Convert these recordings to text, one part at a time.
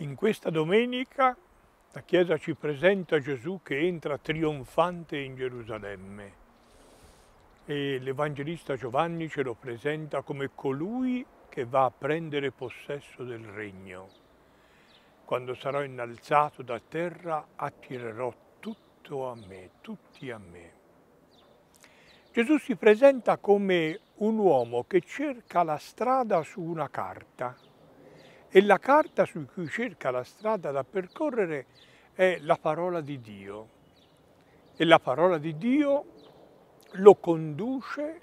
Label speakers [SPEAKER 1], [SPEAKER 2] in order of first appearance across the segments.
[SPEAKER 1] In questa domenica la Chiesa ci presenta Gesù che entra trionfante in Gerusalemme e l'Evangelista Giovanni ce lo presenta come colui che va a prendere possesso del regno. Quando sarò innalzato da terra attirerò tutto a me, tutti a me. Gesù si presenta come un uomo che cerca la strada su una carta e la carta su cui cerca la strada da percorrere è la parola di Dio. E la parola di Dio lo conduce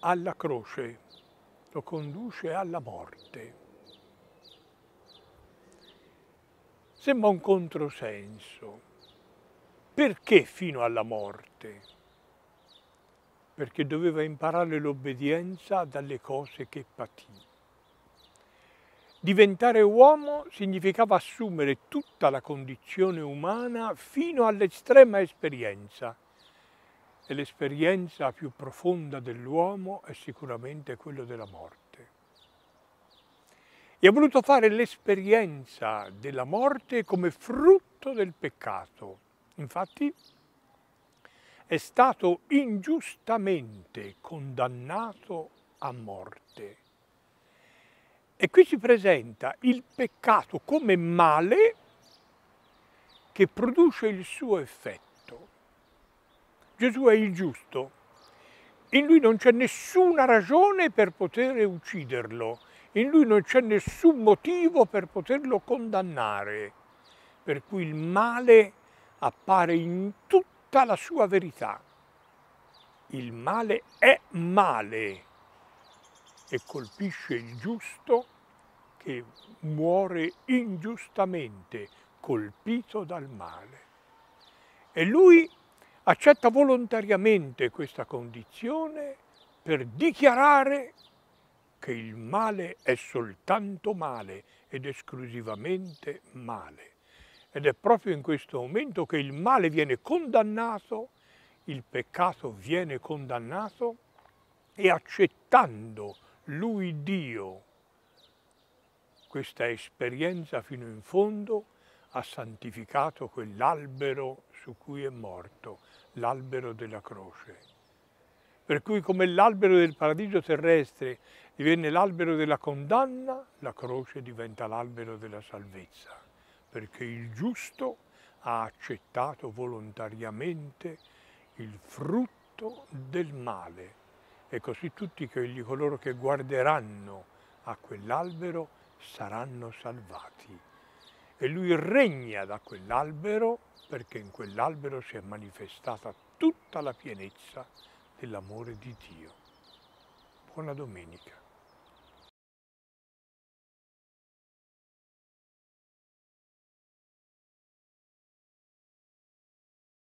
[SPEAKER 1] alla croce, lo conduce alla morte. Sembra un controsenso. Perché fino alla morte? Perché doveva imparare l'obbedienza dalle cose che patì. Diventare uomo significava assumere tutta la condizione umana fino all'estrema esperienza. E l'esperienza più profonda dell'uomo è sicuramente quella della morte. E ha voluto fare l'esperienza della morte come frutto del peccato. Infatti è stato ingiustamente condannato a morte e qui si presenta il peccato come male che produce il suo effetto. Gesù è il giusto. In lui non c'è nessuna ragione per poter ucciderlo, in lui non c'è nessun motivo per poterlo condannare, per cui il male appare in tutta la sua verità. Il male è male e colpisce il giusto che muore ingiustamente, colpito dal male. E lui accetta volontariamente questa condizione per dichiarare che il male è soltanto male ed esclusivamente male. Ed è proprio in questo momento che il male viene condannato, il peccato viene condannato e accettando lui Dio questa esperienza fino in fondo ha santificato quell'albero su cui è morto, l'albero della croce. Per cui come l'albero del paradiso terrestre divenne l'albero della condanna, la croce diventa l'albero della salvezza, perché il giusto ha accettato volontariamente il frutto del male e così tutti coloro che guarderanno a quell'albero saranno salvati. E lui regna da quell'albero perché in quell'albero si è manifestata tutta la pienezza dell'amore di Dio. Buona domenica.